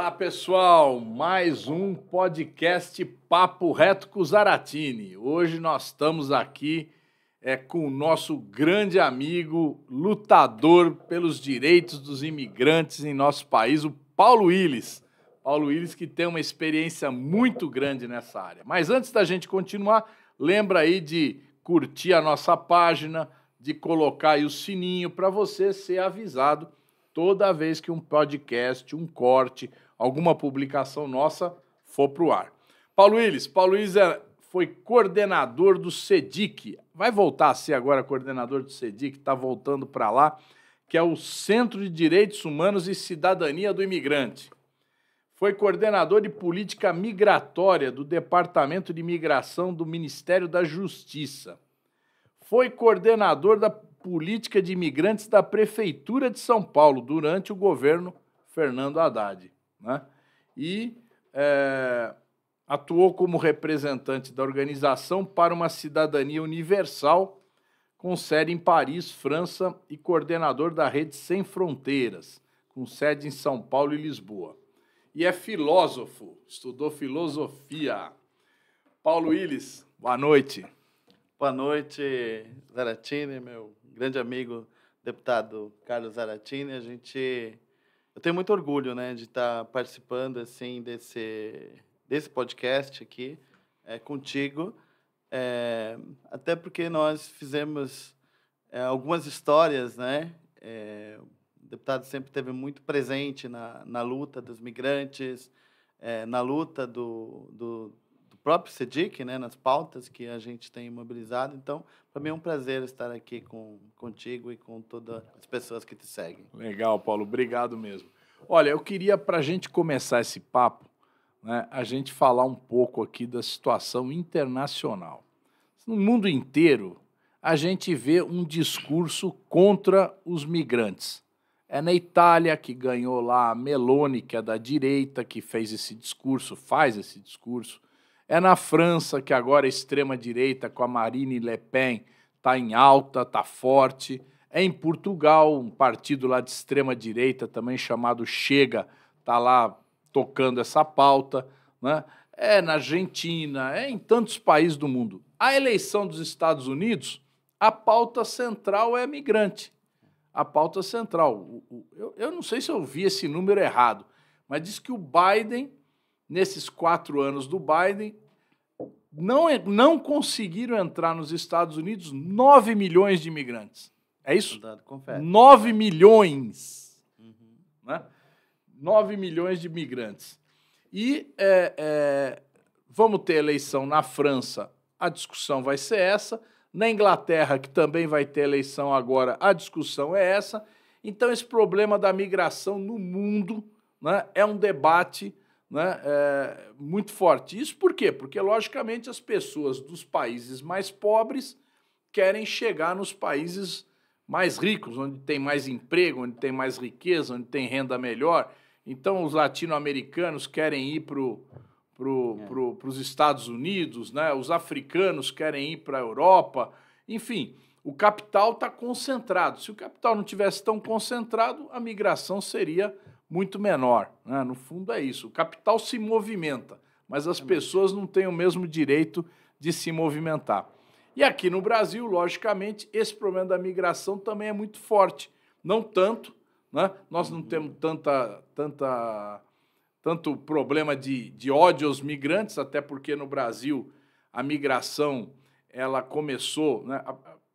Olá, pessoal! Mais um podcast Papo Reto com Zaratini. Hoje nós estamos aqui é, com o nosso grande amigo, lutador pelos direitos dos imigrantes em nosso país, o Paulo Willis. Paulo Willis que tem uma experiência muito grande nessa área. Mas antes da gente continuar, lembra aí de curtir a nossa página, de colocar aí o sininho para você ser avisado toda vez que um podcast, um corte alguma publicação nossa for para o ar. Paulo Willis, Paulo Willis é, foi coordenador do SEDIC, vai voltar a ser agora coordenador do SEDIC, está voltando para lá, que é o Centro de Direitos Humanos e Cidadania do Imigrante. Foi coordenador de política migratória do Departamento de Imigração do Ministério da Justiça. Foi coordenador da política de imigrantes da Prefeitura de São Paulo durante o governo Fernando Haddad. Né? E é, atuou como representante da Organização para uma Cidadania Universal, com sede em Paris, França, e coordenador da Rede Sem Fronteiras, com sede em São Paulo e Lisboa. E é filósofo, estudou filosofia. Paulo Willis, boa noite. Boa noite, Zaratini, meu grande amigo deputado Carlos Zaratini. A gente eu tenho muito orgulho, né, de estar participando assim desse desse podcast aqui é, contigo, é, até porque nós fizemos é, algumas histórias, né? o deputado sempre teve muito presente na, na luta dos migrantes, na luta do, do próprio SEDIC, né, nas pautas que a gente tem mobilizado. Então, para mim é um prazer estar aqui com, contigo e com todas as pessoas que te seguem. Legal, Paulo. Obrigado mesmo. Olha, eu queria, para a gente começar esse papo, né, a gente falar um pouco aqui da situação internacional. No mundo inteiro, a gente vê um discurso contra os migrantes. É na Itália que ganhou lá a Meloni, que é da direita, que fez esse discurso, faz esse discurso. É na França que agora a extrema-direita com a Marine Le Pen está em alta, está forte. É em Portugal, um partido lá de extrema-direita também chamado Chega está lá tocando essa pauta. Né? É na Argentina, é em tantos países do mundo. A eleição dos Estados Unidos, a pauta central é migrante. A pauta central. Eu, eu não sei se eu vi esse número errado, mas diz que o Biden nesses quatro anos do Biden, não, não conseguiram entrar nos Estados Unidos 9 milhões de imigrantes. É isso? Confere. 9 milhões. Uhum. Né? 9 milhões de imigrantes. E é, é, vamos ter eleição na França, a discussão vai ser essa. Na Inglaterra, que também vai ter eleição agora, a discussão é essa. Então, esse problema da migração no mundo né, é um debate né, é, muito forte. Isso por quê? Porque, logicamente, as pessoas dos países mais pobres querem chegar nos países mais ricos, onde tem mais emprego, onde tem mais riqueza, onde tem renda melhor. Então, os latino-americanos querem ir para pro, é. pro, os Estados Unidos, né? os africanos querem ir para a Europa. Enfim, o capital está concentrado. Se o capital não tivesse tão concentrado, a migração seria muito menor. Né? No fundo, é isso. O capital se movimenta, mas as pessoas não têm o mesmo direito de se movimentar. E aqui no Brasil, logicamente, esse problema da migração também é muito forte. Não tanto, né? nós não uhum. temos tanta, tanta, tanto problema de, de ódio aos migrantes, até porque no Brasil a migração ela começou. Né? A,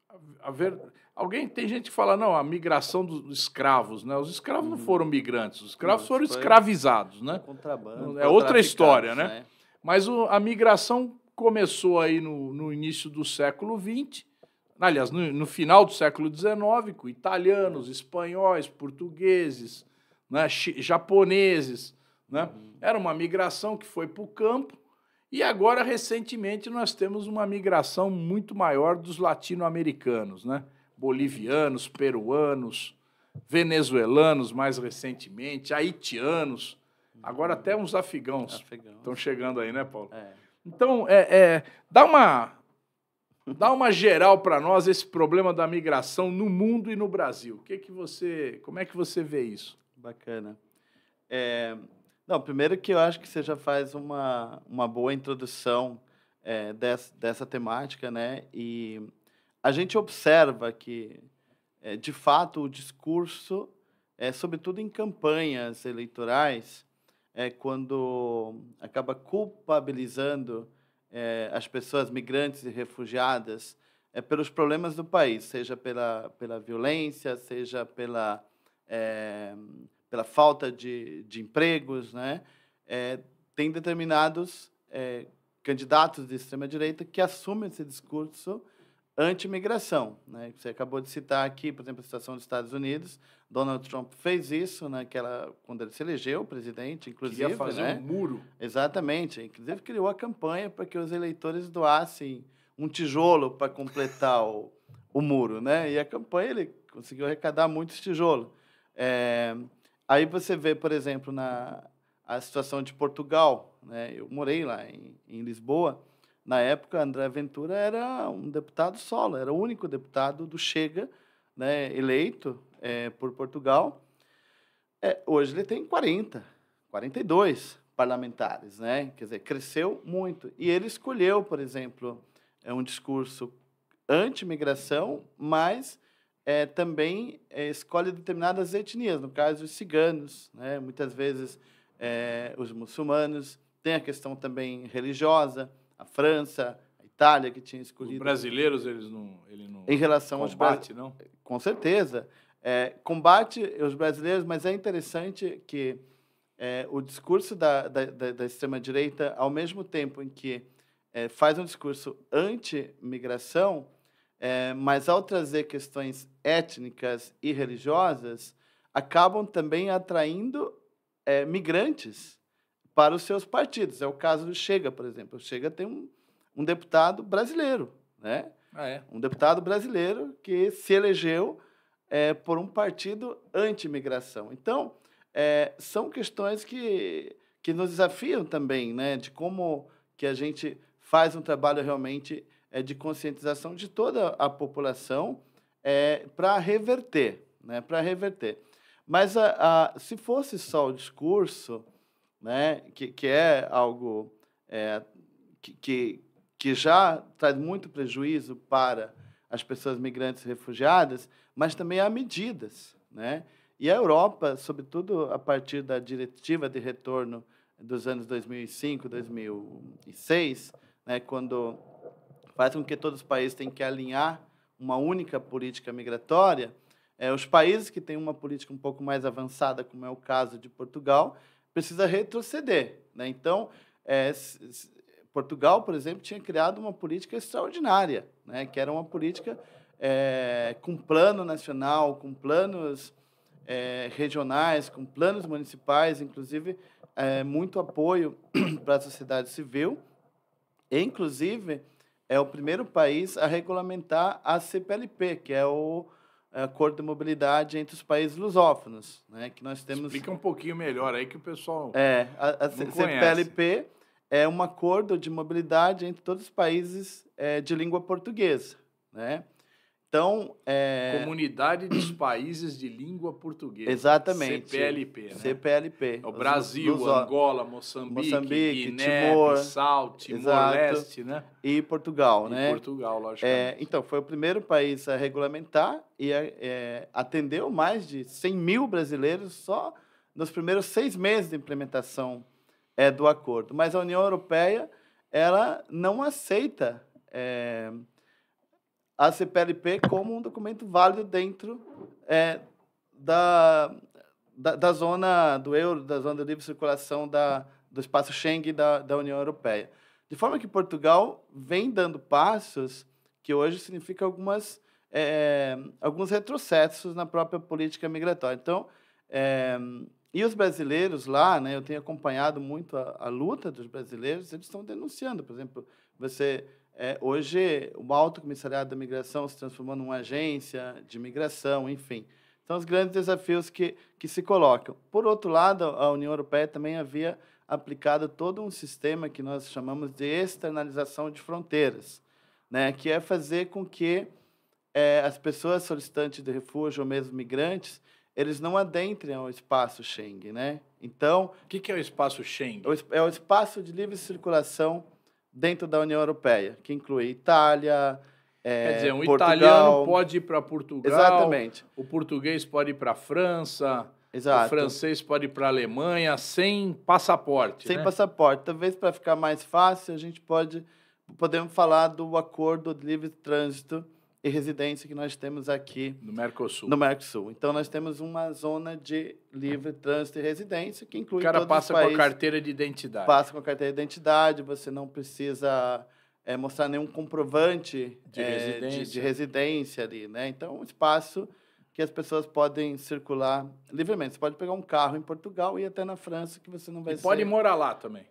a, a ver, Alguém tem gente que fala, não, a migração dos escravos, né? Os escravos uhum. não foram migrantes, os escravos não, foram escravizados, né? Contrabando. É outra história, né? né? Mas o, a migração começou aí no, no início do século XX, aliás, no, no final do século XIX, com italianos, espanhóis, portugueses, né? japoneses, né? Uhum. Era uma migração que foi para o campo, e agora, recentemente, nós temos uma migração muito maior dos latino-americanos, né? bolivianos, peruanos, venezuelanos mais recentemente, haitianos, agora até uns afegãos estão chegando aí, né, Paulo? É. Então, é, é, dá, uma, dá uma geral para nós esse problema da migração no mundo e no Brasil. O que que você, como é que você vê isso? Bacana. É, não, primeiro que eu acho que você já faz uma, uma boa introdução é, dessa, dessa temática, né? E a gente observa que, é, de fato, o discurso, é, sobretudo em campanhas eleitorais, é quando acaba culpabilizando é, as pessoas migrantes e refugiadas é, pelos problemas do país, seja pela, pela violência, seja pela, é, pela falta de, de empregos. Né? É, tem determinados é, candidatos de extrema-direita que assumem esse discurso anti-imigração. Né? Você acabou de citar aqui, por exemplo, a situação dos Estados Unidos. Donald Trump fez isso naquela, né, quando ele se elegeu presidente, inclusive. Queria fazer né? um muro. Exatamente. Inclusive criou a campanha para que os eleitores doassem um tijolo para completar o, o muro. Né? E a campanha ele conseguiu arrecadar muitos tijolos. É, aí você vê, por exemplo, na, a situação de Portugal. Né? Eu morei lá em, em Lisboa na época, André Ventura era um deputado solo, era o único deputado do Chega né, eleito é, por Portugal. É, hoje ele tem 40, 42 parlamentares, né? Quer dizer, cresceu muito. E ele escolheu, por exemplo, é um discurso anti-migração, mas é, também é, escolhe determinadas etnias, no caso os ciganos, né? muitas vezes é, os muçulmanos, tem a questão também religiosa a França, a Itália, que tinha escolhido. Os brasileiros, eles não. Ele não em relação combate, aos. Combate, não? Com certeza. É, combate os brasileiros, mas é interessante que é, o discurso da, da, da extrema-direita, ao mesmo tempo em que é, faz um discurso anti-migração, é, mas ao trazer questões étnicas e religiosas, acabam também atraindo é, migrantes para os seus partidos. É o caso do Chega, por exemplo. O Chega tem um, um deputado brasileiro, né? Ah, é? Um deputado brasileiro que se elegeu é, por um partido anti-imigração. Então, é, são questões que, que nos desafiam também, né? De como que a gente faz um trabalho realmente é, de conscientização de toda a população é, para reverter, né? Para reverter. Mas a, a, se fosse só o discurso, né? que, que é algo é, que, que já traz muito prejuízo para as pessoas migrantes e refugiadas, mas também há medidas. Né? E a Europa, sobretudo a partir da diretiva de retorno dos anos 2005, 2006, né, quando faz com que todos os países tenham que alinhar uma única política migratória, é, os países que têm uma política um pouco mais avançada, como é o caso de Portugal, precisa retroceder. Né? Então, é, Portugal, por exemplo, tinha criado uma política extraordinária, né? que era uma política é, com plano nacional, com planos é, regionais, com planos municipais, inclusive é, muito apoio para a sociedade civil. E, inclusive, é o primeiro país a regulamentar a CPLP, que é o acordo de mobilidade entre os países lusófonos, né? Que nós temos. Explica um pouquinho melhor aí que o pessoal. É, a, a CPLP é um acordo de mobilidade entre todos os países é, de língua portuguesa, né? Então, é... Comunidade dos Países de Língua Portuguesa. Exatamente. CPLP, né? CPLP. É o Brasil, os... Angola, Moçambique, Moçambique Guiné, Timor, Bissau, Timor-Leste, né? E Portugal, e né? Portugal, logicamente. É, então, foi o primeiro país a regulamentar e é, atendeu mais de 100 mil brasileiros só nos primeiros seis meses de implementação é, do acordo. Mas a União Europeia, ela não aceita... É, a CPLP como um documento válido dentro é, da, da, da, zona do euro, da zona de livre circulação da, do espaço Schengen da, da União Europeia. De forma que Portugal vem dando passos que hoje significam algumas, é, alguns retrocessos na própria política migratória. Então, é, e os brasileiros lá, né, eu tenho acompanhado muito a, a luta dos brasileiros, eles estão denunciando. Por exemplo, você é, hoje, o Alto Comissariado da Migração se transformou numa agência de migração, enfim. Então, os grandes desafios que, que se colocam. Por outro lado, a União Europeia também havia aplicado todo um sistema que nós chamamos de externalização de fronteiras, né? que é fazer com que é, as pessoas solicitantes de refúgio ou mesmo migrantes eles não adentrem ao espaço Schengen, né? Então, o que, que é o espaço Schengen? É o é espaço de livre circulação dentro da União Europeia, que inclui Itália. É, Quer dizer, um Portugal. italiano pode ir para Portugal. Exatamente. O português pode ir para a França. Exato. O francês pode ir para a Alemanha sem passaporte. Sem né? passaporte. Talvez para ficar mais fácil, a gente pode podemos falar do acordo de livre trânsito e residência que nós temos aqui no Mercosul. No Mercosul. Então nós temos uma zona de livre trânsito e residência que inclui o cara passa com a carteira de identidade. Passa com a carteira de identidade, você não precisa é, mostrar nenhum comprovante de, é, residência. De, de, residência ali, né? Então um espaço que as pessoas podem circular livremente. Você pode pegar um carro em Portugal e ir até na França que você não vai. E ser... pode morar lá também.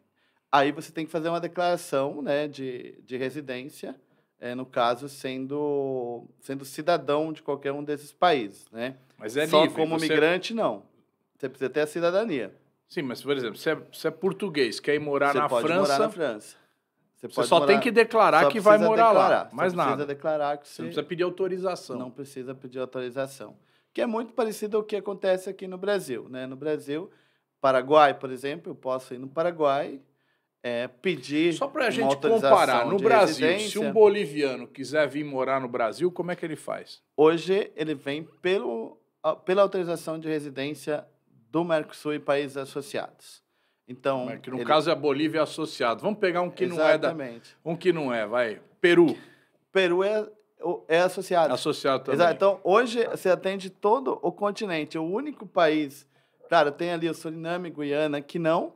Aí você tem que fazer uma declaração, né, de, de residência é, no caso, sendo, sendo cidadão de qualquer um desses países, né? Mas é Só livre, como você... migrante, não. Você precisa ter a cidadania. Sim, mas, por exemplo, você é, você é português, quer ir morar você na pode França... morar na França. Você, você só morar... tem que declarar que vai morar declarar. lá, mais nada. precisa declarar que Você não precisa pedir autorização. Não precisa pedir autorização. Que é muito parecido ao que acontece aqui no Brasil, né? No Brasil, Paraguai, por exemplo, eu posso ir no Paraguai é, pedir. Só para a gente comparar, no Brasil, residência. se um boliviano quiser vir morar no Brasil, como é que ele faz? Hoje ele vem pelo, pela autorização de residência do Mercosul e países associados. Então, é que no ele... caso é a Bolívia associado. Vamos pegar um que Exatamente. não é da, um que não é, vai. Peru. Peru é é associado. Associado também. Exato. Então, hoje você atende todo o continente. O único país, claro, tem ali o Suriname, Guiana, que não,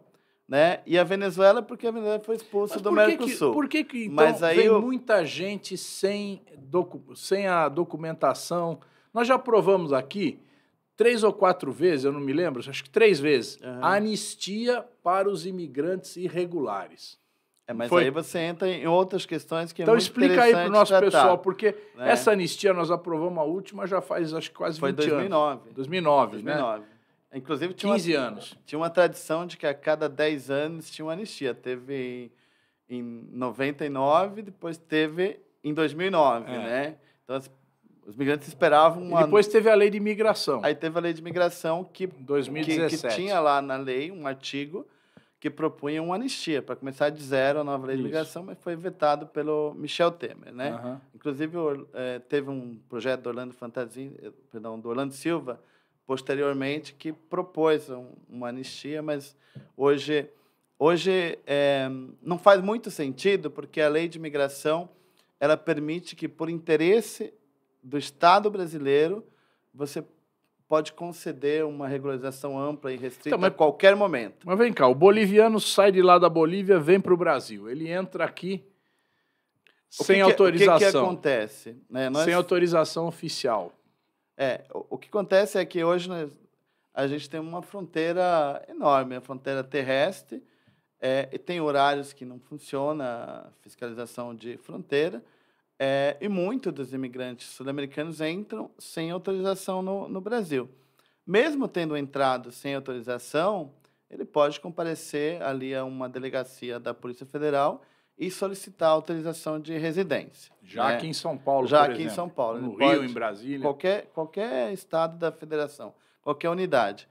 né? E a Venezuela, porque a Venezuela foi expulsa do Mercosul. Que, por que, que então Mas aí eu... muita gente sem, docu sem a documentação? Nós já provamos aqui três ou quatro vezes, eu não me lembro, acho que três vezes, uhum. anistia para os imigrantes irregulares. É, mas Foi. aí você entra em outras questões que é então, é muito Então explica aí para o nosso tratar, pessoal, porque né? essa anistia nós aprovamos a última já faz acho que quase Foi 20 2009. anos. 2009. 2009, né? 2009. Inclusive, tinha 15 uma, anos. Tinha uma tradição de que a cada 10 anos tinha uma anistia. Teve em, em 99, depois teve em 2009, é. né? Então, os migrantes esperavam uma... E depois teve a lei de imigração. Aí teve a lei de imigração que, 2017. Que, que tinha lá na lei um artigo que propunha uma anistia para começar de zero a nova lei de imigração, mas foi vetado pelo Michel Temer, né? Uhum. Inclusive, eh, teve um projeto do Orlando Fantasia, eh, perdão, do Orlando Silva, posteriormente que propôs um, uma anistia, mas hoje, hoje é, não faz muito sentido, porque a lei de imigração ela permite que, por interesse do Estado brasileiro, você pode conceder uma regularização ampla e restrita então, mas, a qualquer momento. Mas vem cá, o boliviano sai de lá da Bolívia, vem para o Brasil. Ele entra aqui o sem que, autorização. É, o que, que acontece? Né? Nós... Sem autorização oficial. É, o, o que acontece é que hoje nós, a gente tem uma fronteira enorme, a fronteira terrestre, é, e tem horários que não funciona a fiscalização de fronteira, é, e muitos dos imigrantes sul-americanos entram sem autorização no, no Brasil. Mesmo tendo entrado sem autorização, ele pode comparecer ali a uma delegacia da Polícia Federal e solicitar autorização de residência. Já né? aqui em São Paulo, Já aqui exemplo, em São Paulo. No Rio, em Brasília. Qualquer, qualquer estado da federação, qualquer unidade.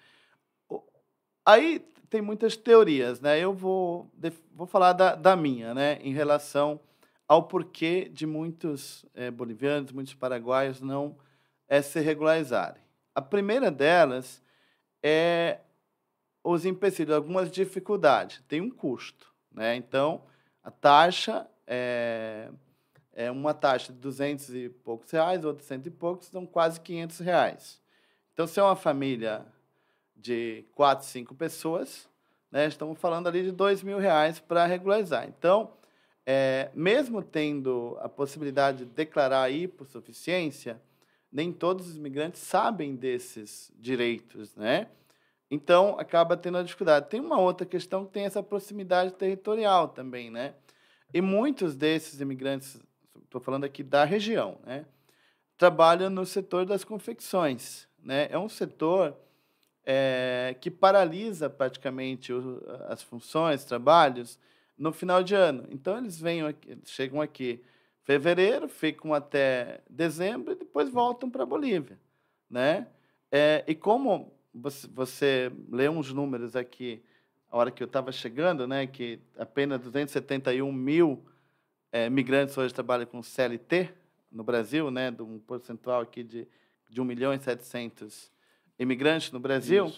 Aí tem muitas teorias, né? Eu vou, vou falar da, da minha, né? Em relação ao porquê de muitos é, bolivianos, muitos paraguaios não é, se regularizarem. A primeira delas é os empecilhos, algumas dificuldades. Tem um custo, né? Então, a taxa é, é uma taxa de 200 e poucos reais, outra cento e poucos, são quase 500 reais. Então, se é uma família de quatro, cinco pessoas, né, estamos falando ali de dois mil reais para regularizar. Então, é, mesmo tendo a possibilidade de declarar hipossuficiência, nem todos os imigrantes sabem desses direitos, né? Então, acaba tendo a dificuldade. Tem uma outra questão que tem essa proximidade territorial também, né? E muitos desses imigrantes, estou falando aqui da região, né? Trabalham no setor das confecções, né? É um setor é, que paralisa praticamente o, as funções, trabalhos, no final de ano. Então, eles, vêm aqui, chegam aqui fevereiro, ficam até dezembro e depois voltam para a Bolívia, né? É, e como você, você lê uns números aqui, a hora que eu estava chegando, né, que apenas 271 mil é, migrantes hoje trabalham com CLT no Brasil, né, de um percentual aqui de, de 1 milhão e 700 imigrantes no Brasil,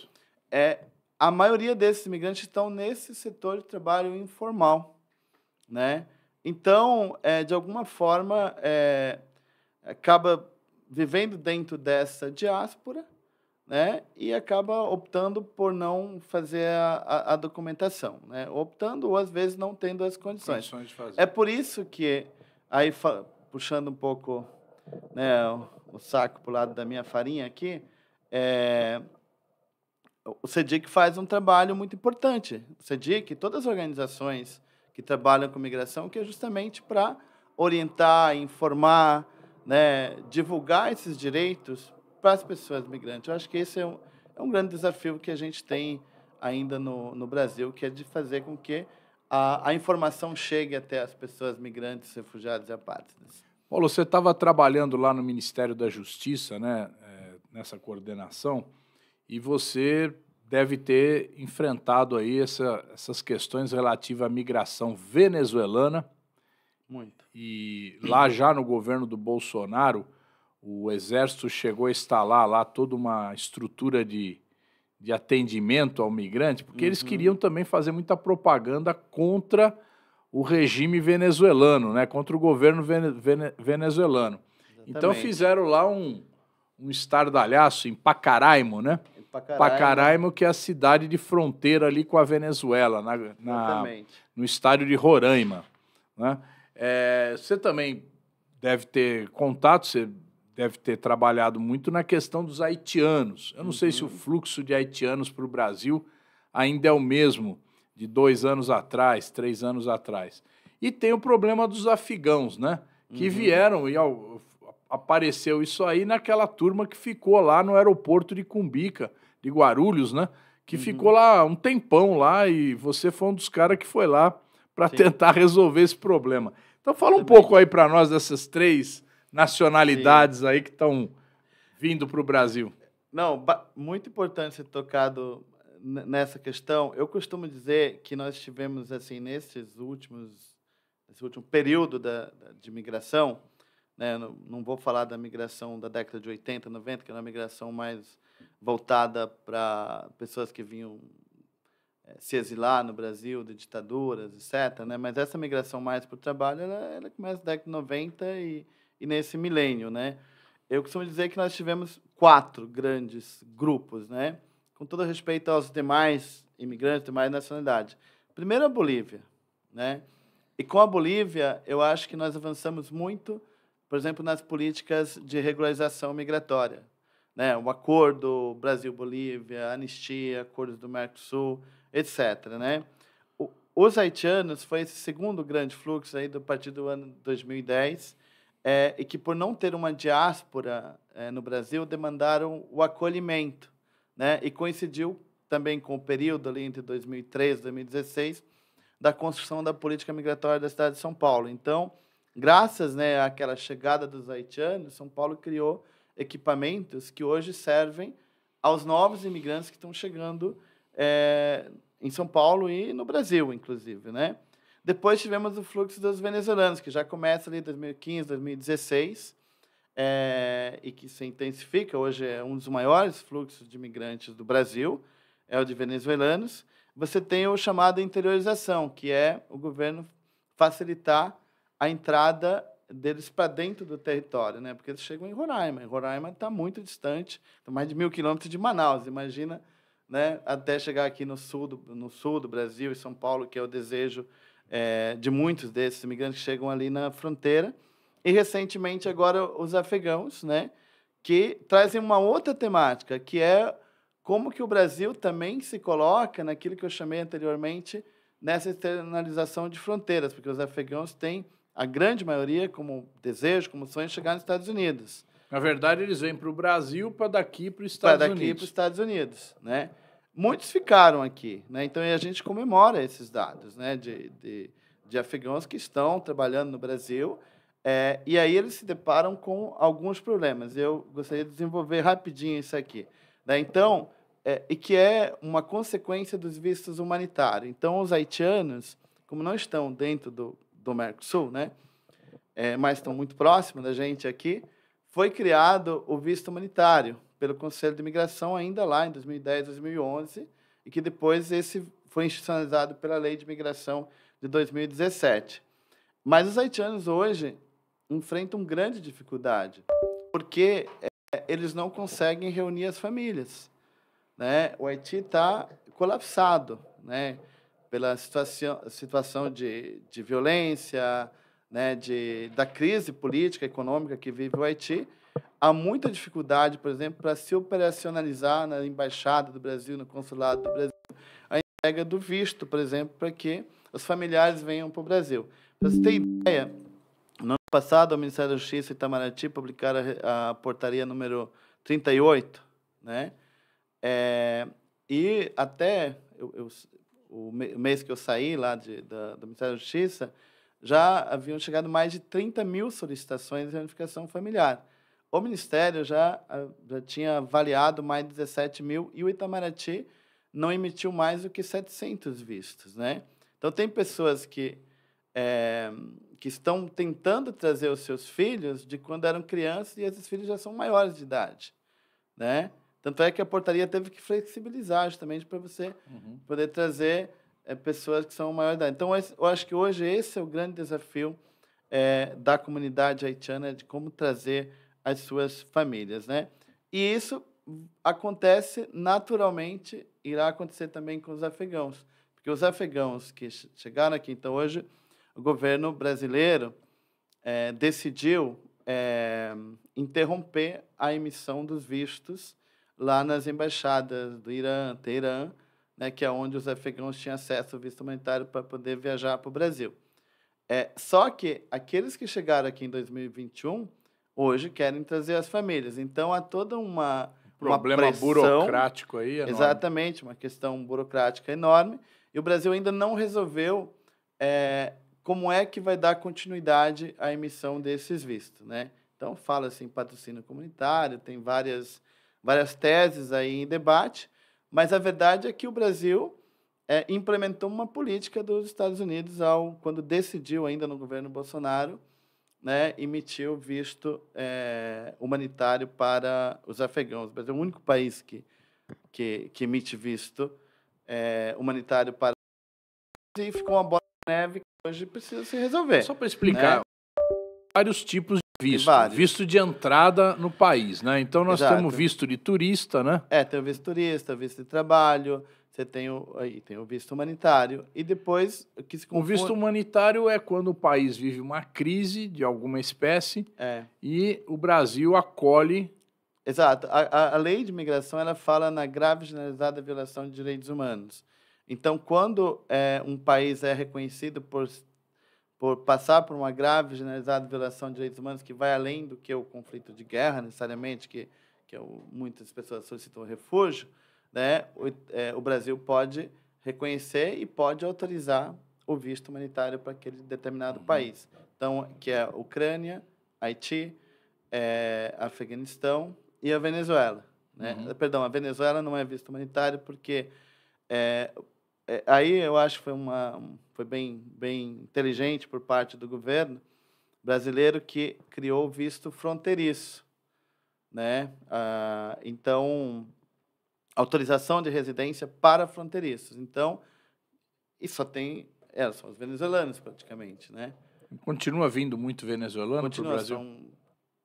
é, a maioria desses imigrantes estão nesse setor de trabalho informal, né? Então, é, de alguma forma, é, acaba vivendo dentro dessa diáspora, né? E acaba optando por não fazer a, a, a documentação, né? Optando ou às vezes não tendo as condições. condições é por isso que aí puxando um pouco, né, o, o saco para o lado da minha farinha aqui, é, o CEDIC faz um trabalho muito importante. O CEDIC, todas as organizações que trabalham com migração, que é justamente para orientar, informar, né, divulgar esses direitos para as pessoas migrantes. Eu acho que esse é um, é um grande desafio que a gente tem ainda no, no Brasil, que é de fazer com que a, a informação chegue até as pessoas migrantes, refugiados e apátridas. Paulo, você estava trabalhando lá no Ministério da Justiça, né, é, nessa coordenação, e você deve ter enfrentado aí essa, essas questões relativas à migração venezuelana. Muito. E lá já no governo do Bolsonaro, o Exército chegou a instalar lá toda uma estrutura de, de atendimento ao migrante, porque uhum. eles queriam também fazer muita propaganda contra o regime venezuelano, né? contra o governo vene, vene, venezuelano. Exatamente. Então fizeram lá um, um estardalhaço em Pacaraimo, né? Pacaraimo. Pacaraimo, que é a cidade de fronteira ali com a Venezuela, na, na no estádio de Roraima. Né? É, você também deve ter contato, você deve ter trabalhado muito na questão dos haitianos. Eu não uhum. sei se o uhum. fluxo de haitianos para o Brasil ainda é o mesmo de dois anos atrás, três anos atrás. E tem o problema dos afegãos, né? Que uhum. vieram e ao, apareceu isso aí naquela turma que ficou lá no aeroporto de Cumbica, de Guarulhos, né? Que uhum. ficou lá um tempão lá e você foi um dos caras que foi lá para tentar resolver esse problema. Então fala um pouco aí para nós dessas três nacionalidades Sim. aí que estão vindo para o Brasil. Não, muito importante ser tocado nessa questão. Eu costumo dizer que nós tivemos, assim, nesses últimos, nesse último período da, de migração, né, não, não vou falar da migração da década de 80, 90, que era uma migração mais voltada para pessoas que vinham é, se exilar no Brasil, de ditaduras, etc. Né? Mas essa migração mais para o trabalho, ela, ela começa na década de 90 e e nesse milênio, né? Eu costumo dizer que nós tivemos quatro grandes grupos, né? Com todo respeito aos demais imigrantes, demais nacionalidades. Primeiro a Bolívia, né? E com a Bolívia, eu acho que nós avançamos muito, por exemplo, nas políticas de regularização migratória, né? O acordo Brasil-Bolívia, anistia, acordos do Mercosul, etc, né? os haitianos foi esse segundo grande fluxo aí do partir do ano 2010 é, e que, por não ter uma diáspora é, no Brasil, demandaram o acolhimento. Né? E coincidiu também com o período ali entre 2013 e 2016 da construção da política migratória da cidade de São Paulo. Então, graças né, àquela chegada dos haitianos, São Paulo criou equipamentos que hoje servem aos novos imigrantes que estão chegando é, em São Paulo e no Brasil, inclusive, né? Depois tivemos o fluxo dos venezuelanos, que já começa ali em 2015, 2016, é, e que se intensifica. Hoje é um dos maiores fluxos de imigrantes do Brasil, é o de venezuelanos. Você tem o chamado interiorização, que é o governo facilitar a entrada deles para dentro do território, né? Porque eles chegam em Roraima. E Roraima está muito distante, tá mais de mil quilômetros de Manaus. Imagina, né? Até chegar aqui no sul do, no sul do Brasil e São Paulo, que é o desejo é, de muitos desses imigrantes que chegam ali na fronteira. E recentemente agora os afegãos, né, que trazem uma outra temática, que é como que o Brasil também se coloca naquilo que eu chamei anteriormente nessa externalização de fronteiras, porque os afegãos têm a grande maioria como desejo, como sonho chegar nos Estados Unidos. Na verdade, eles vêm para o Brasil para daqui para os Estados Unidos. Para daqui para os Estados Unidos, né? muitos ficaram aqui, né? Então a gente comemora esses dados, né? De, de, de afegãos que estão trabalhando no Brasil é, e aí eles se deparam com alguns problemas. Eu gostaria de desenvolver rapidinho isso aqui, né? Então é, e que é uma consequência dos vistos humanitários. Então os haitianos, como não estão dentro do, do Mercosul, né? É, mas estão muito próximos da gente aqui, foi criado o visto humanitário, pelo Conselho de Imigração ainda lá em 2010, 2011, e que depois esse foi institucionalizado pela Lei de Imigração de 2017. Mas os haitianos hoje enfrentam grande dificuldade, porque é, eles não conseguem reunir as famílias. Né? O Haiti está colapsado né? pela situação, situação de, de violência, né? de, da crise política, econômica que vive o Haiti, Há muita dificuldade, por exemplo, para se operacionalizar na embaixada do Brasil, no consulado do Brasil, a entrega do visto, por exemplo, para que os familiares venham para o Brasil. Para você ter ideia, no ano passado, o Ministério da Justiça e Itamaraty publicaram a, portaria número 38, né? É, e até eu, eu, o mês que eu saí lá de, da, do Ministério da Justiça, já haviam chegado mais de 30 mil solicitações de reunificação familiar o Ministério já, ah, já tinha avaliado mais de 17 mil e o Itamaraty não emitiu mais do que 700 vistos, né? Então, tem pessoas que, é, que estão tentando trazer os seus filhos de quando eram crianças e esses filhos já são maiores de idade, né? Tanto é que a portaria teve que flexibilizar justamente para você uhum. poder trazer é, pessoas que são maiores de idade. Então, eu acho que hoje esse é o grande desafio é, da comunidade haitiana, de como trazer as suas famílias, né? E isso acontece naturalmente, irá acontecer também com os afegãos, porque os afegãos que chegaram aqui, então hoje o governo brasileiro é, decidiu é, interromper a emissão dos vistos lá nas embaixadas do Irã, Teherã, né, que é onde os afegãos tinham acesso ao visto humanitário para poder viajar para o Brasil. É, só que aqueles que chegaram aqui em 2021 hoje querem trazer as famílias. Então há toda uma problema uma pressão, burocrático aí, enorme. exatamente, uma questão burocrática enorme. E o Brasil ainda não resolveu é, como é que vai dar continuidade à emissão desses vistos, né? Então fala-se em assim, patrocínio comunitário, tem várias várias teses aí em debate, mas a verdade é que o Brasil é, implementou uma política dos Estados Unidos ao quando decidiu ainda no governo Bolsonaro né, emitiu visto é, humanitário para os afegãos. O Brasil é o único país que, que, que emite visto é, humanitário para e ficou uma bola de neve que hoje precisa se resolver. Só para explicar, né? vários tipos de visto. Visto de entrada no país, né? Então nós Exato. temos visto de turista, né? É, tem o visto de turista, visto de trabalho, você tem o, aí, tem o visto humanitário e depois que se confunde... O visto humanitário é quando o país vive uma crise de alguma espécie é. e o Brasil acolhe... Exato. A, a, a, lei de imigração ela fala na grave generalizada violação de direitos humanos. Então, quando é, um país é reconhecido por, por passar por uma grave generalizada violação de direitos humanos que vai além do que o conflito de guerra, necessariamente, que, que é o, muitas pessoas solicitam refúgio, né, o, é, o Brasil pode reconhecer e pode autorizar o visto humanitário para aquele determinado uhum. país. Então, que é a Ucrânia, Haiti, é, Afeganistão e a Venezuela. Né? Uhum. Perdão, a Venezuela não é visto humanitário porque é, é, aí eu acho que foi uma foi bem bem inteligente por parte do governo brasileiro que criou o visto fronteiriço, né? Ah, então autorização de residência para fronteiriços. Então, e só tem, é, são os venezuelanos praticamente, né? Continua vindo muito venezuelano para o Brasil? São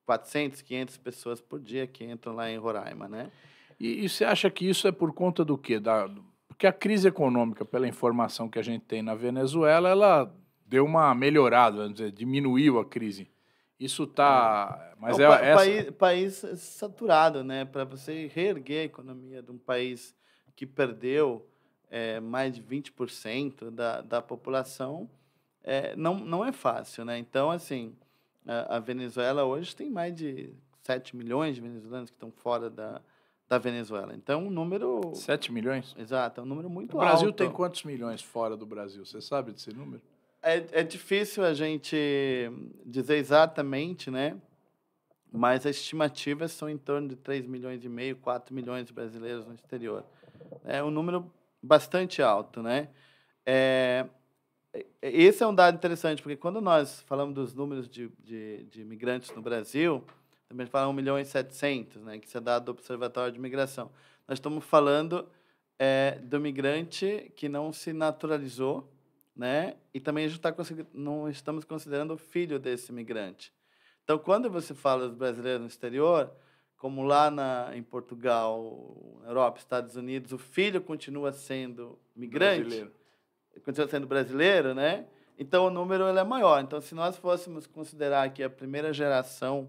400, 500 pessoas por dia que entram lá em Roraima, né? E, e você acha que isso é por conta do quê? Da, porque a crise econômica, pela informação que a gente tem na Venezuela, ela deu uma melhorada, vamos dizer, diminuiu a crise. Isso tá. É. Mas é, é pa essa... país, país saturado, né? Para você reerguer a economia de um país que perdeu é, mais de 20% da, da população, é, não, não é fácil, né? Então, assim, a, a, Venezuela hoje tem mais de 7 milhões de venezuelanos que estão fora da, da Venezuela. Então, um número. 7 milhões? Exato, é um número muito alto. O Brasil alto. tem quantos milhões fora do Brasil? Você sabe desse número? é, é difícil a gente dizer exatamente, né? Mas as estimativas são em torno de 3 milhões e meio, 4 milhões de brasileiros no exterior. É um número bastante alto, né? É, é, esse é um dado interessante, porque quando nós falamos dos números de, de, de imigrantes no Brasil, também falamos 1 milhão e 700, né, que isso é dado do Observatório de Migração. Nós estamos falando é, do migrante que não se naturalizou, né? E também a gente tá não estamos considerando o filho desse imigrante. Então, quando você fala dos brasileiros no exterior, como lá na, em Portugal, Europa, Estados Unidos, o filho continua sendo migrante, brasileiro. continua sendo brasileiro, né? Então o número ele é maior. Então, se nós fôssemos considerar que a primeira geração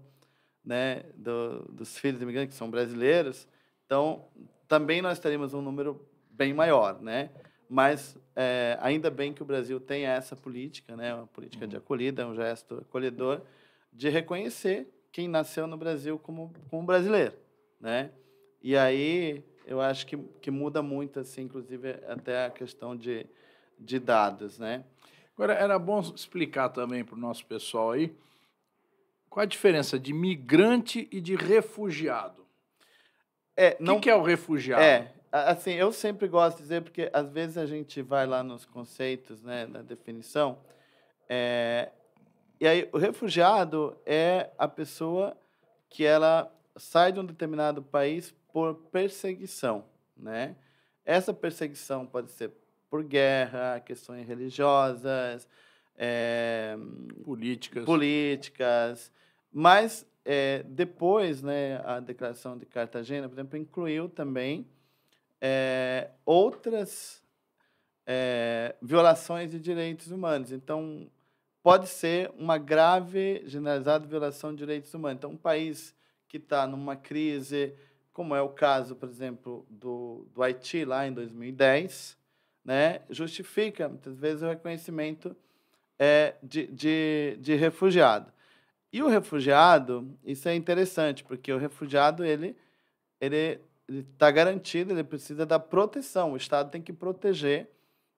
né, do, dos filhos de imigrantes que são brasileiros, então também nós teríamos um número bem maior, né? Mas é, ainda bem que o Brasil tem essa política, né, uma política uhum. de acolhida, um gesto acolhedor, de reconhecer quem nasceu no Brasil como, como brasileiro. Né? E aí eu acho que, que muda muito, assim, inclusive até a questão de, de dados. Né? Agora, era bom explicar também para o nosso pessoal aí qual a diferença de migrante e de refugiado. É, não... O que, é o refugiado? É, Assim, eu sempre gosto de dizer, porque às vezes a gente vai lá nos conceitos, né, na definição, é, e aí o refugiado é a pessoa que ela sai de um determinado país por perseguição, né? Essa perseguição pode ser por guerra, questões religiosas, é, políticas, políticas, mas é, depois, né, a Declaração de Cartagena, por exemplo, incluiu também é, outras é, violações de direitos humanos. Então, pode ser uma grave, generalizada violação de direitos humanos. Então, um país que está numa crise, como é o caso, por exemplo, do, do Haiti, lá em 2010, né, justifica, muitas vezes, o reconhecimento é, de, de, de refugiado. E o refugiado, isso é interessante, porque o refugiado, ele, ele está garantido, ele precisa da proteção. O Estado tem que proteger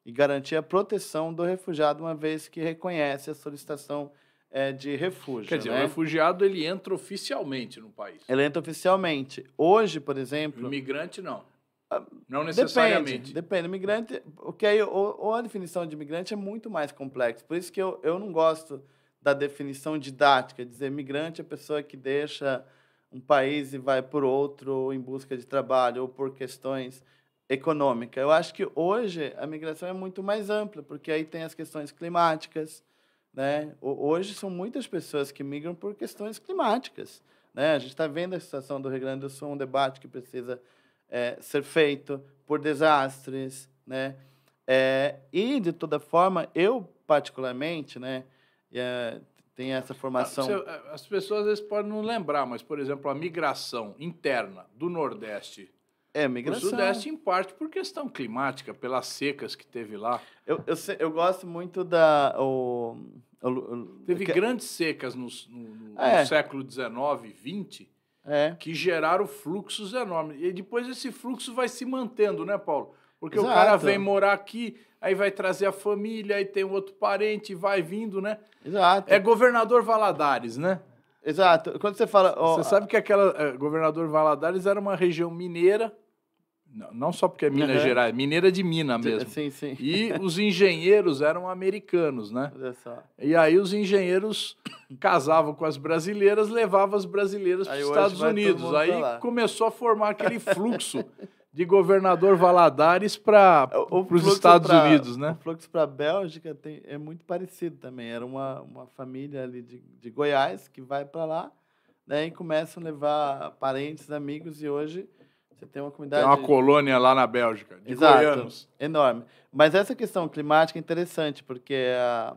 e garantir a proteção do refugiado, uma vez que reconhece a solicitação é, de refúgio. Quer dizer, né? o refugiado ele entra oficialmente no país. Ele entra oficialmente. Hoje, por exemplo. O imigrante não. Ah, não necessariamente. Depende, depende. Migrante, porque aí, ou, ou, a definição de migrante é muito mais complexa. Por isso que eu, eu não gosto da definição didática, dizer migrante é a pessoa que deixa um país e vai para outro em busca de trabalho ou por questões econômicas. Eu acho que hoje a migração é muito mais ampla, porque aí tem as questões climáticas. Né? Hoje são muitas pessoas que migram por questões climáticas. Né? A gente está vendo a situação do Rio Grande do Sul, um debate que precisa é, ser feito por desastres. Né? É, e, de toda forma, eu particularmente, né, é, tem essa ah, formação. Eh, as pessoas às vezes podem não lembrar, mas, por exemplo, a migração interna do Nordeste é, migração. O Sudeste, em parte, por questão climática, pelas secas que teve lá. Eu, eu, eu gosto muito da. O, o, teve que... grandes secas no, no, é. no século XIX XX é. que geraram fluxos enormes. E depois esse fluxo vai se mantendo, né, Paulo? Porque Exato. o cara vem morar aqui, aí vai trazer a família, aí tem outro parente, vai vindo, né? Exato. É governador Valadares, né? Exato. Quando você fala. você sabe que aquela. É, governador Valadares era uma região mineira. Não, não só porque é Minas uhum. Gerais, mineira de mina mesmo. Sim, sim. E os engenheiros eram americanos, né? Olha só. E aí os engenheiros casavam com as brasileiras, levavam as brasileiras para os Estados Unidos. Aí começou a formar aquele fluxo de governador Valadares para os Estados pra, Unidos, né? O fluxo para a Bélgica tem, é muito parecido também. Era uma, uma família ali de, de Goiás que vai para lá, né, e começam a levar parentes, amigos, e hoje você tem uma comunidade... Tem uma colônia lá na Bélgica, de Exato, goianos. enorme. Mas essa questão climática é interessante, porque a,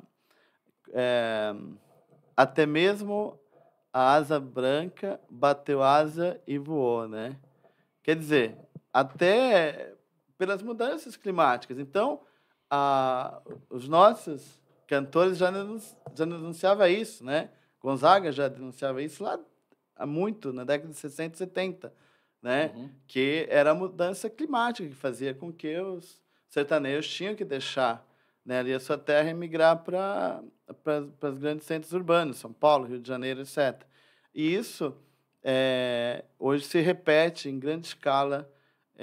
é, até mesmo a asa branca bateu asa e voou, né? Quer dizer, até pelas mudanças climáticas. Então, a, os nossos cantores já, já denunciavam isso, né? Gonzaga já denunciava isso lá há muito, na década de 60 70, né? Uhum. Que era a mudança climática que fazia com que os sertanejos tinham que deixar né, ali a sua terra e migrar para para os grandes centros urbanos, São Paulo, Rio de Janeiro, etc. E isso é, hoje se repete em grande escala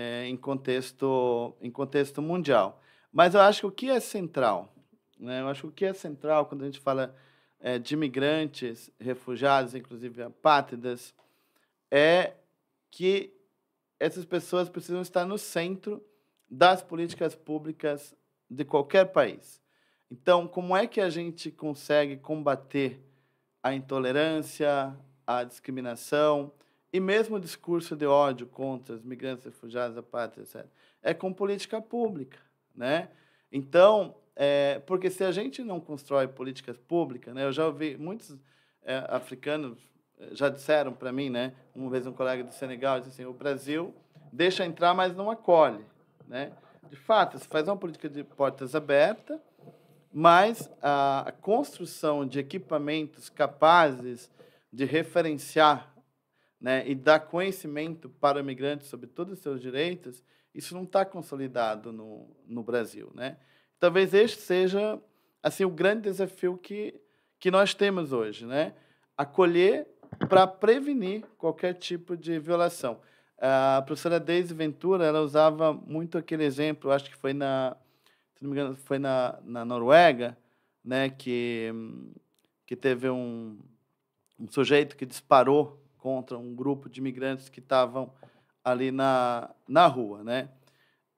é, em, contexto, em contexto mundial. Mas eu acho que o que é central, né? eu acho que o que é central quando a gente fala é, de imigrantes, refugiados, inclusive apátridas, é que essas pessoas precisam estar no centro das políticas públicas de qualquer país. Então, como é que a gente consegue combater a intolerância, a discriminação, e mesmo o discurso de ódio contra os migrantes, refugiados, a pátria, etc., é com política pública. Né? Então, é, porque se a gente não constrói políticas públicas, né, eu já ouvi muitos é, africanos é, já disseram para mim, né, uma vez um colega do Senegal disse assim, o Brasil deixa entrar, mas não acolhe. Né? De fato, se faz uma política de portas abertas, mas a, a construção de equipamentos capazes de referenciar né, e dar conhecimento para migrantes sobre todos os seus direitos, isso não está consolidado no, no Brasil. Né? Talvez este seja assim o grande desafio que, que nós temos hoje, né? acolher para prevenir qualquer tipo de violação. A professora Deise Ventura ela usava muito aquele exemplo, acho que foi na, se não me engano, foi na, na Noruega, né, que, que teve um, um sujeito que disparou contra um grupo de imigrantes que estavam ali na, na rua, né?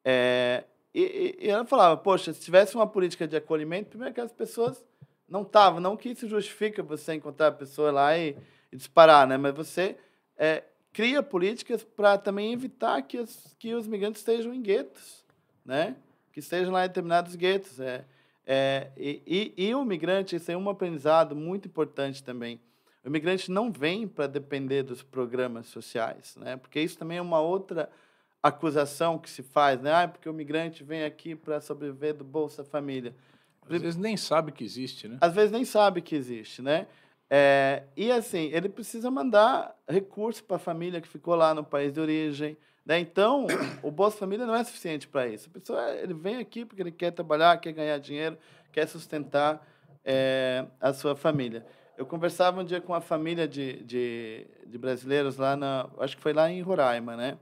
É, e, e, ela falava, poxa, se tivesse uma política de acolhimento, primeiro que as pessoas não estavam, não que isso justifica você encontrar a pessoa lá e, e disparar, né? Mas você é, cria políticas para também evitar que os, que os migrantes estejam em guetos, né? Que estejam lá em determinados guetos, é. É, e, e, e, o migrante, isso é um aprendizado muito importante também. O imigrante não vem para depender dos programas sociais, né? Porque isso também é uma outra acusação que se faz, né? Ah, porque o imigrante vem aqui para sobreviver do Bolsa Família. Às vezes nem sabe que existe, né? Às vezes nem sabe que existe, né? É, e assim, ele precisa mandar recursos para a família que ficou lá no país de origem. Né? Então, o Bolsa Família não é suficiente para isso. A pessoa ele vem aqui porque ele quer trabalhar, quer ganhar dinheiro, quer sustentar é, a sua família. Eu conversava um dia com uma família de, de, de brasileiros lá na. Acho que foi lá em Roraima, né?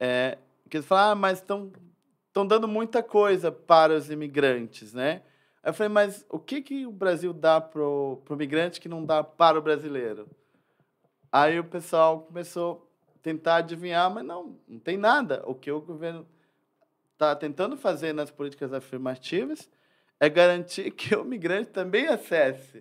É, que eles falaram, ah, mas estão estão dando muita coisa para os imigrantes, né? Aí eu falei, mas o que, que o Brasil dá para o migrante que não dá para o brasileiro? Aí o pessoal começou a tentar adivinhar, mas não, não tem nada. O que o governo está tentando fazer nas políticas afirmativas é garantir que o migrante também acesse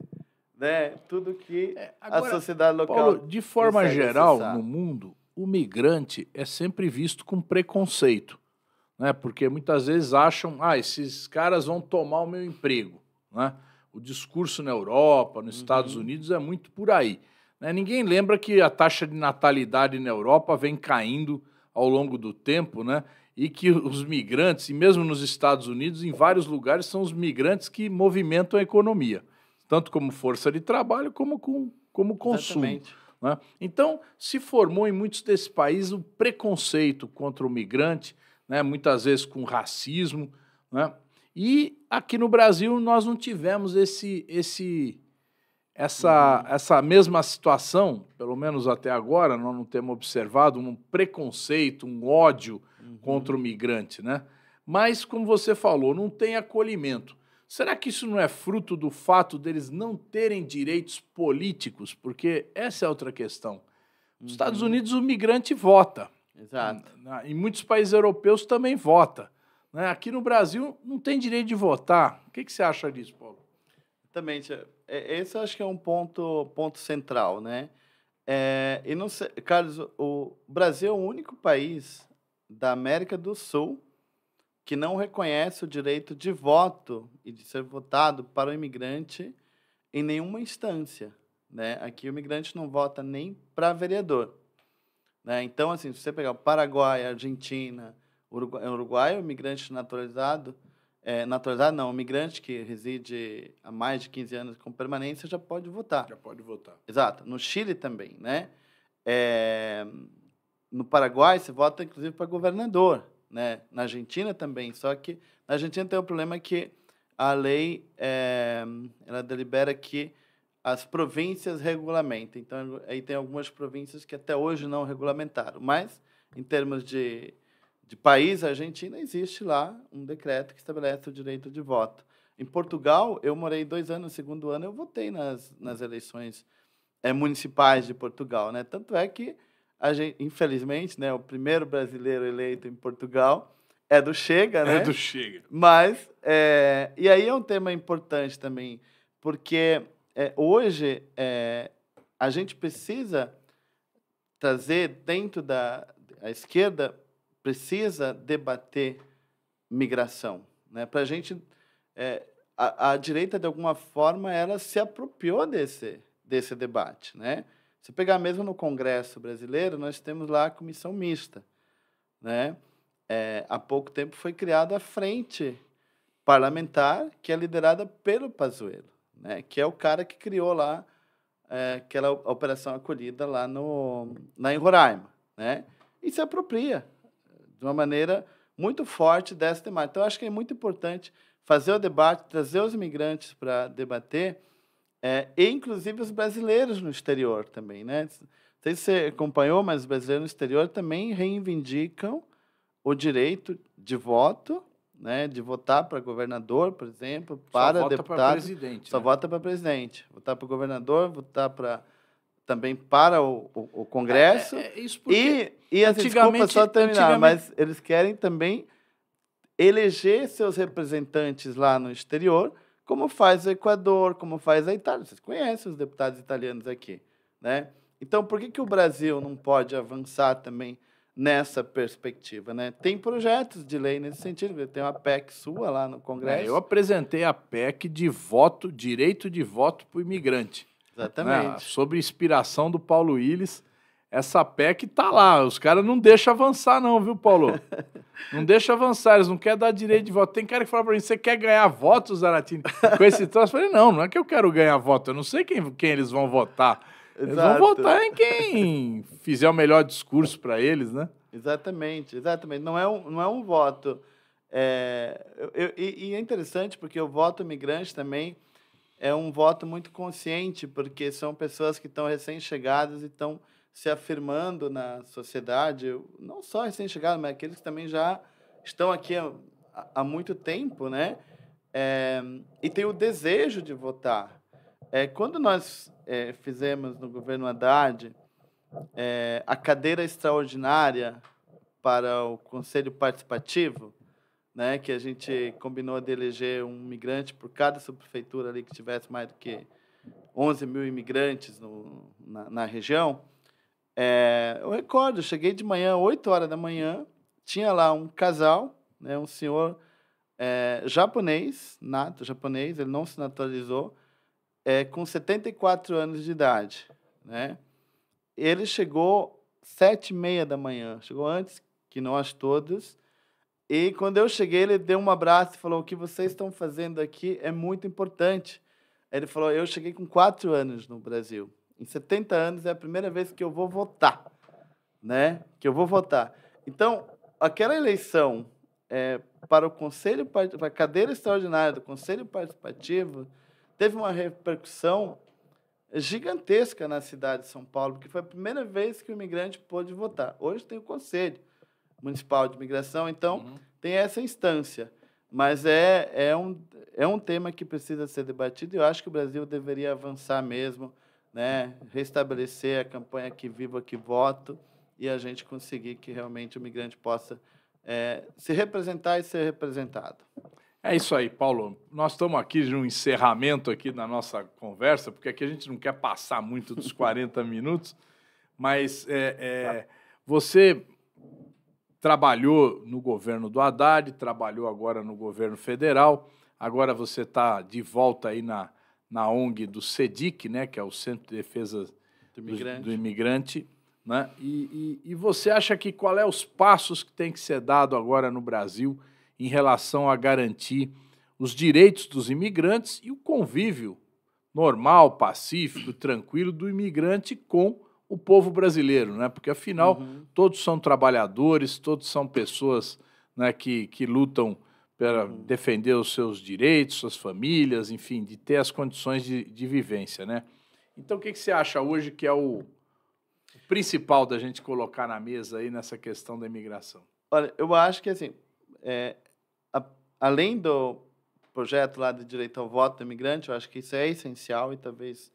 né? Tudo que é, agora, a sociedade local. Paulo, de forma geral, acessar. no mundo, o migrante é sempre visto com preconceito, né? Porque muitas vezes acham, ah, esses caras vão tomar o meu emprego, né? O discurso na Europa, nos uhum. Estados Unidos é muito por aí. Né? Ninguém lembra que a taxa de natalidade na Europa vem caindo ao longo do tempo, né? E que os migrantes, e mesmo nos Estados Unidos, em vários lugares, são os migrantes que movimentam a economia tanto como força de trabalho como com, como consumo. Né? Então, se formou em muitos desses países o preconceito contra o migrante, né? muitas vezes com racismo. Né? E aqui no Brasil nós não tivemos esse, esse, essa, uhum. essa mesma situação, pelo menos até agora, nós não temos observado um preconceito, um ódio uhum. contra o migrante. Né? Mas, como você falou, não tem acolhimento. Será que isso não é fruto do fato deles não terem direitos políticos? Porque essa é outra questão. Nos uhum. Estados Unidos, o migrante vota. Exato. Em, muitos países europeus também vota. Né? Aqui no Brasil, não tem direito de votar. O que, você acha disso, Paulo? Também, é, esse eu acho que é um ponto, ponto central, né? É, e não sei, Carlos, o Brasil é o único país da América do Sul que não reconhece o direito de voto e de ser votado para o imigrante em nenhuma instância. Né? Aqui o imigrante não vota nem para vereador. Né? Então, assim, se você pegar o Paraguai, Argentina, Uruguai, é, Uruguai o é imigrante naturalizado, é, naturalizado não, o imigrante que reside há mais de 15 anos com permanência já pode votar. Já pode votar. Exato. No Chile também, né? É, no Paraguai, você vota inclusive para governador né? Na Argentina também, só que na Argentina tem o um problema que a lei é, ela delibera que as províncias regulamentem, Então, aí tem algumas províncias que até hoje não regulamentaram. Mas, em termos de, de país, a Argentina existe lá um decreto que estabelece o direito de voto. Em Portugal, eu morei dois anos, no segundo ano eu votei nas, nas eleições é, municipais de Portugal. Né? Tanto é que Gente, infelizmente, né, o primeiro brasileiro eleito em Portugal é do Chega, é né? É do Chega. Mas, é, e aí é um tema importante também, porque é, hoje é, a gente precisa trazer dentro da a esquerda precisa debater migração, né? Para é, a gente a, direita de alguma forma ela se apropriou desse desse debate, né? Se pegar mesmo no Congresso brasileiro, nós temos lá a comissão mista. Né? É, há pouco tempo foi criada a frente parlamentar, que é liderada pelo Pazuello, né? que é o cara que criou lá é, aquela operação acolhida lá no, na em Roraima. Né? E se apropria de uma maneira muito forte dessa temática. Então, acho que é muito importante fazer o debate, trazer os imigrantes para debater é, e inclusive os brasileiros no exterior também, né? Não sei se você acompanhou, mas os brasileiros no exterior também reivindicam o direito de voto, né? De votar para governador, por exemplo, para só deputado. Só vota para presidente. Só né? vota para presidente. Votar para governador, votar para também para o, o, o Congresso. É, é, é isso porque e, e assim, desculpa só terminar, mas eles querem também eleger seus representantes lá no exterior como faz o Equador, como faz a Itália. Vocês conhecem os deputados italianos aqui, né? Então, por que, que o Brasil não pode avançar também nessa perspectiva, né? Tem projetos de lei nesse sentido, tem uma PEC sua lá no Congresso. É, eu apresentei a PEC de voto, direito de voto para o imigrante. Exatamente. Né? Sobre inspiração do Paulo Willis, essa PEC tá lá. Os caras não deixam avançar, não, viu, Paulo? não deixa avançar, eles não querem dar direito de voto. Tem cara que fala pra mim, você quer ganhar voto, Zaratini? Com esse troço? Eu falei, não, não é que eu quero ganhar voto, eu não sei quem, quem eles vão votar. Eles Exato. vão votar em quem fizer o melhor discurso para eles, né? Exatamente, exatamente. Não é um, não é um voto. É, eu, eu, e, é interessante porque o voto migrante também é um voto muito consciente, porque são pessoas que estão recém-chegadas e estão se afirmando na sociedade, não só recém-chegados, mas aqueles que também já estão aqui há, há muito tempo, né? É, e tem o desejo de votar. É, quando nós é, fizemos no governo Haddad é, a cadeira extraordinária para o Conselho Participativo, né, que a gente combinou de eleger um migrante por cada subprefeitura ali que tivesse mais do que 11 mil imigrantes no, na, na região, é, eu recordo, eu cheguei de manhã, 8 horas da manhã, tinha lá um casal, né, um senhor é, japonês, nato japonês, ele não se naturalizou, é, com 74 anos de idade. Né? Ele chegou sete e meia da manhã, chegou antes que nós todos. E quando eu cheguei, ele deu um abraço e falou: O que vocês estão fazendo aqui é muito importante. Ele falou: Eu cheguei com quatro anos no Brasil. Em 70 anos é a primeira vez que eu vou votar, né? Que eu vou votar. Então, aquela eleição é, para o conselho para a cadeira extraordinária do conselho participativo teve uma repercussão gigantesca na cidade de São Paulo, porque foi a primeira vez que o imigrante pôde votar. Hoje tem o conselho municipal de imigração, então uhum. tem essa instância. Mas é, é, um, é um tema que precisa ser debatido e eu acho que o Brasil deveria avançar mesmo né, restabelecer a campanha que viva, que voto e a gente conseguir que realmente o migrante possa é, se representar e ser representado. É isso aí, Paulo. Nós estamos aqui de um encerramento aqui na nossa conversa, porque aqui a gente não quer passar muito dos 40 minutos, mas é, é, tá. você trabalhou no governo do Haddad, trabalhou agora no governo federal, agora você está de volta aí na, na ONG do CEDIC, né, que é o Centro de Defesa do Imigrante, do, do imigrante né? E, e, e, você acha que qual é os passos que tem que ser dado agora no Brasil em relação a garantir os direitos dos imigrantes e o convívio normal, pacífico, tranquilo do imigrante com o povo brasileiro, né? Porque afinal uhum. todos são trabalhadores, todos são pessoas né, que, que lutam para uhum. defender os seus direitos, suas famílias, enfim, de ter as condições de, de vivência, né? Então, o que, que você acha hoje que é o, o principal da gente colocar na mesa aí nessa questão da imigração? Olha, eu acho que, assim, é, a, além do projeto lá de direito ao voto do imigrante, eu acho que isso é essencial e talvez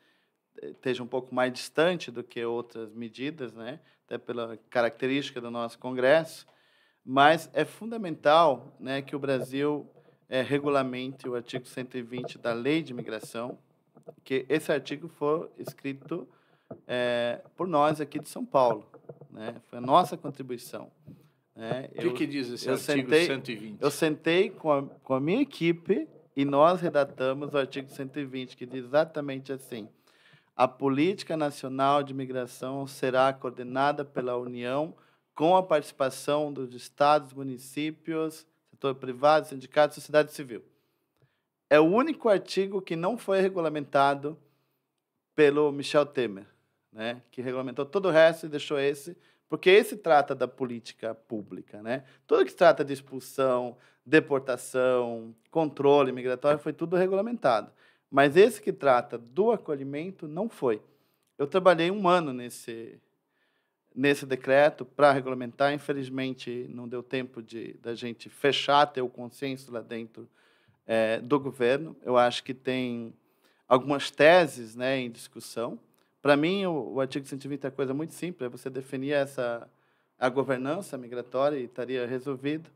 é, esteja um pouco mais distante do que outras medidas, né? até pela característica do nosso Congresso, mas é fundamental né, que o Brasil é, regulamente o artigo 120 da Lei de Imigração, que esse artigo foi escrito é, por nós aqui de São Paulo. Né? Foi a nossa contribuição. Né? O que, que, diz esse artigo sentei, 120? Eu sentei com a, com a minha equipe e nós redatamos o artigo 120, que diz exatamente assim. A política nacional de imigração será coordenada pela União com a participação dos estados, municípios, setor privado, sindicato, sociedade civil. É o único artigo que não foi regulamentado pelo Michel Temer, né? que regulamentou todo o resto e deixou esse, porque esse trata da política pública. Né? Tudo que trata de expulsão, deportação, controle migratório, foi tudo regulamentado. Mas esse que trata do acolhimento não foi. Eu trabalhei um ano nesse, nesse decreto para regulamentar. Infelizmente, não deu tempo de da gente fechar, ter o consenso lá dentro é, do governo. Eu acho que tem algumas teses né, em discussão. Para mim, o, o artigo 120 é coisa muito simples, é você definir essa a governança migratória e estaria resolvido.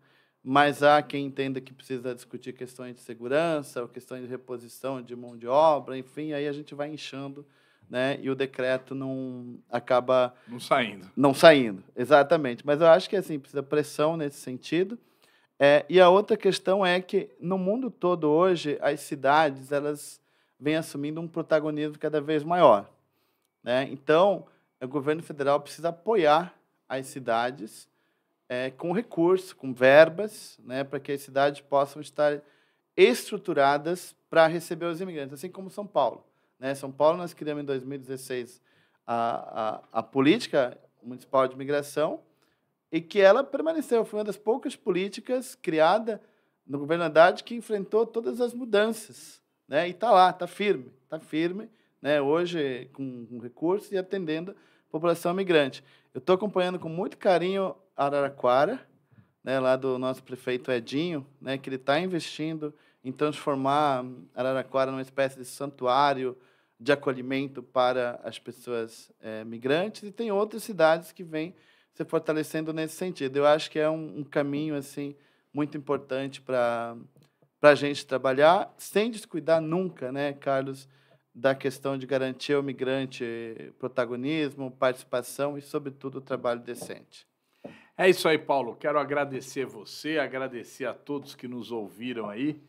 Mas há quem entenda que precisa discutir questões de segurança, ou questões de reposição de mão de obra, enfim, aí a gente vai inchando né? E o decreto não acaba não saindo. Não saindo, exatamente. Mas eu acho que assim precisa pressão nesse sentido. É, e a outra questão é que no mundo todo hoje as cidades elas vêm assumindo um protagonismo cada vez maior, né? Então o governo federal precisa apoiar as cidades é, com recursos, com verbas, né, para que as cidades possam estar estruturadas para receber os imigrantes, assim como São Paulo. Né? São Paulo, nós criamos em 2016 a, a, a política municipal de migração e que ela permaneceu. Foi uma das poucas políticas criada no governo Haddad que enfrentou todas as mudanças. Né? E está lá, está firme, está firme, né? hoje com, com recursos e atendendo a população migrante. Eu estou acompanhando com muito carinho Araraquara, né? lá do nosso prefeito Edinho, né? que ele está investindo em então, transformar Araraquara numa espécie de santuário de acolhimento para as pessoas é, migrantes e tem outras cidades que vêm se fortalecendo nesse sentido. Eu acho que é um, um caminho assim muito importante para para a gente trabalhar sem descuidar nunca, né, Carlos, da questão de garantir ao migrante protagonismo, participação e, sobretudo, trabalho decente. É isso aí, Paulo. Quero agradecer você, agradecer a todos que nos ouviram aí.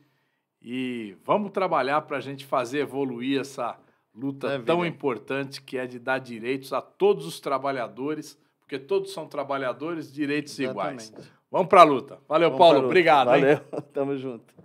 E vamos trabalhar para a gente fazer evoluir essa luta é tão importante que é de dar direitos a todos os trabalhadores, porque todos são trabalhadores, direitos Exatamente. iguais. Vamos para a luta. Valeu, vamos Paulo. Luta. Obrigado. Valeu. Hein? Tamo junto.